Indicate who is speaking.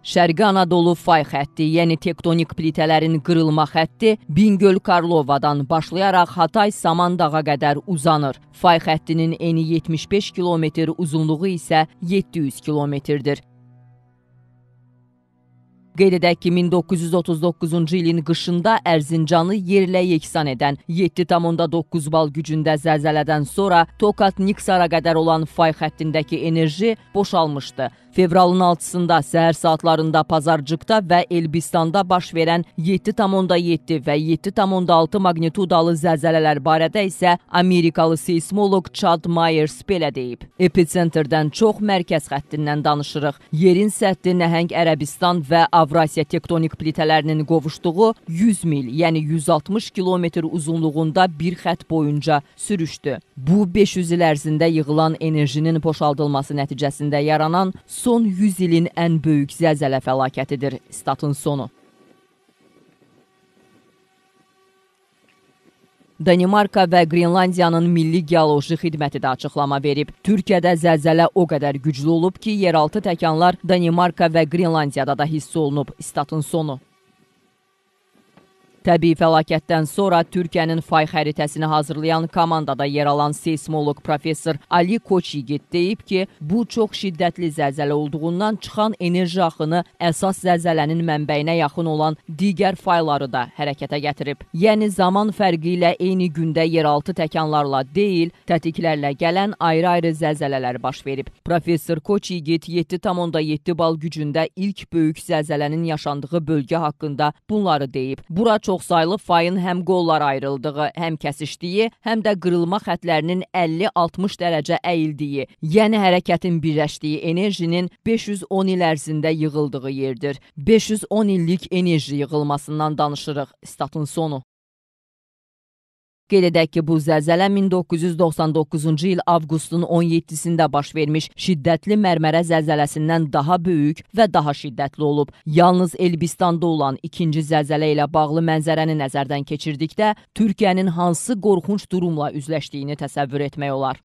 Speaker 1: Şərqi Anadolu fay xətti, yəni tektonik plitələrin qırılma xətti Bingöl-Karlovadan başlayaraq Hatay-Samandağa qədər uzanır. Fay xəttinin eni 75 kilometr, uzunluğu isə 700 kilometrdir. Qeyd edək ki, 1939-cu ilin qışında Ərzincanı yerlə yeksan edən 7,9 bal gücündə zəlzələdən sonra Tokat-Niksara qədər olan fay xəttindəki enerji boşalmışdı. Fevralın 6-sında səhər saatlarında Pazarcıqda və Elbistanda baş verən 7,7 və 7,6 magnitudalı zəlzələlər barədə isə Amerikalı seismoloq Chad Myers belə deyib. Episentrdən çox mərkəz xəttindən danışırıq. Yerin səthi nəhəng Ərəbistan və Avrasiya tektonik plitələrinin qovuşduğu 100 mil, yəni 160 kilometr uzunluğunda bir xətt boyunca sürüşdü. Bu 500 il ərzində yığılan enerjinin boşaldılması nəticəsində yaranan su son 100 ilin ən böyük zəlzələ fəlakətidir. Statın sonu. Danimarka və Qrenlandiyanın Milli Geoloji Xidməti də açıqlama verib. Türkiyədə zəlzələ o qədər güclü olub ki, yeraltı təkanlar Danimarka və Qrenlandiyada da hiss olunub. Statın sonu. Təbii fəlakətdən sonra Türkiyənin fay xəritəsini hazırlayan komandada yer alan seysmoloq professor Ali Koçigit deyib ki, bu çox şiddətli zəlzələ olduğundan çıxan enerji axını əsas zəlzələnin mənbəyinə yaxın olan digər fayları da hərəkətə gətirib. Yəni zaman fərqi ilə eyni gündə yeraltı təkanlarla deyil, tətiklərlə gələn ayrı-ayrı zəlzələlər baş verib. Professor Koçigit 7.7 bal gücündə ilk böyük zəlzələnin yaşandığı bölgə haqqında bunları deyib. Bura çox çoxsaylı fayın həm qollar ayrıldığı, həm kəsişdiyi, həm də qırılma xətlərinin 50-60 dərəcə əyildiyi, yəni hərəkətin birləşdiyi enerjinin 510 il ərzində yığıldığı yerdir. 510 illik enerji yığılmasından danışırıq. Statın sonu. Qeyd edək ki, bu zəlzələ 1999-cu il avqustun 17-sində baş vermiş şiddətli Mərmərə zəlzələsindən daha böyük və daha şiddətli olub. Yalnız Elbistanda olan ikinci zəlzələ ilə bağlı mənzərəni nəzərdən keçirdikdə Türkiyənin hansı qorxunc durumla üzləşdiyini təsəvvür etmək olar.